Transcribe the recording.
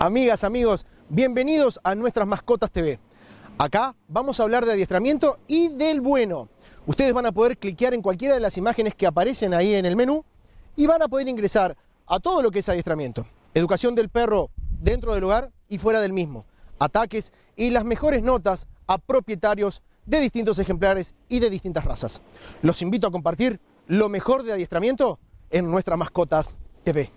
Amigas, amigos, bienvenidos a Nuestras Mascotas TV. Acá vamos a hablar de adiestramiento y del bueno. Ustedes van a poder cliquear en cualquiera de las imágenes que aparecen ahí en el menú y van a poder ingresar a todo lo que es adiestramiento. Educación del perro dentro del hogar y fuera del mismo. Ataques y las mejores notas a propietarios de distintos ejemplares y de distintas razas. Los invito a compartir lo mejor de adiestramiento en Nuestras Mascotas TV.